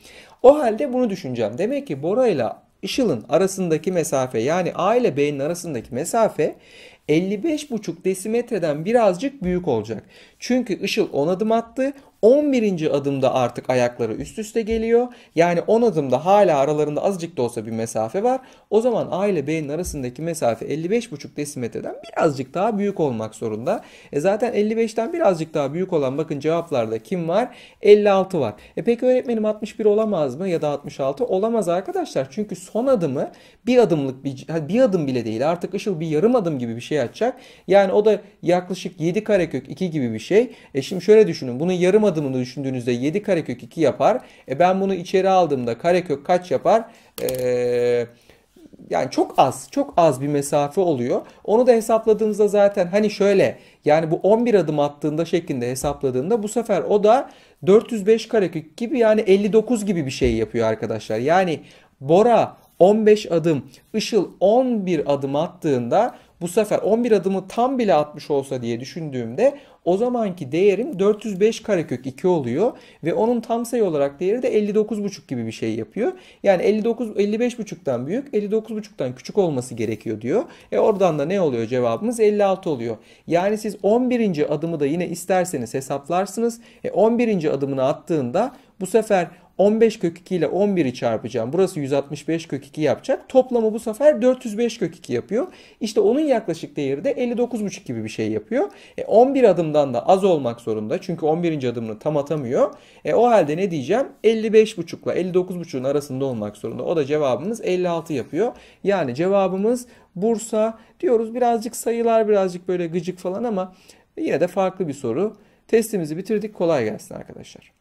O halde bunu düşüneceğim. Demek ki Bora ile Işıl'ın arasındaki mesafe yani A ile B'nin arasındaki mesafe 55,5 desimetreden birazcık büyük olacak. Çünkü Işıl 10 adım attı. 11. adımda artık ayakları üst üste geliyor. Yani 10 adımda hala aralarında azıcık da olsa bir mesafe var. O zaman A ile B'nin arasındaki mesafe 55,5 desimetreden birazcık daha büyük olmak zorunda. E zaten 55'ten birazcık daha büyük olan bakın cevaplarda kim var? 56 var. E peki öğretmenim 61 olamaz mı ya da 66? Olamaz arkadaşlar. Çünkü son adımı bir adımlık bir, bir adım bile değil. Artık ışıl bir yarım adım gibi bir şey atacak. Yani o da yaklaşık 7 karekök 2 gibi bir şey. E şimdi şöyle düşünün. bunu yarım alamadığımı düşündüğünüzde 7 karekök 2 yapar. E ben bunu içeri aldığımda karekök kaç yapar? Eee yani çok az, çok az bir mesafe oluyor. Onu da hesapladığınızda zaten hani şöyle yani bu 11 adım attığında şeklinde hesapladığında bu sefer o da 405 karekök gibi yani 59 gibi bir şey yapıyor arkadaşlar. Yani Bora 15 adım, Işıl 11 adım attığında bu sefer 11 adımı tam bile atmış olsa diye düşündüğümde o zamanki değerim 405 karekök 2 oluyor ve onun tam sayı olarak değeri de 59,5 gibi bir şey yapıyor. Yani 59 55,5'tan büyük, 59,5'tan küçük olması gerekiyor diyor. E oradan da ne oluyor cevabımız 56 oluyor. Yani siz 11. adımı da yine isterseniz hesaplarsınız. E 11. adımını attığında bu sefer 15 kök 2 ile 11'i çarpacağım. Burası 165 kök 2 yapacak. Toplamı bu sefer 405 kök 2 yapıyor. İşte onun yaklaşık değeri de 59,5 gibi bir şey yapıyor. E 11 adımdan da az olmak zorunda. Çünkü 11. adımını tam atamıyor. E o halde ne diyeceğim? 55,5 ile 59,5'un arasında olmak zorunda. O da cevabımız 56 yapıyor. Yani cevabımız Bursa diyoruz. Birazcık sayılar birazcık böyle gıcık falan ama yine de farklı bir soru. Testimizi bitirdik. Kolay gelsin arkadaşlar.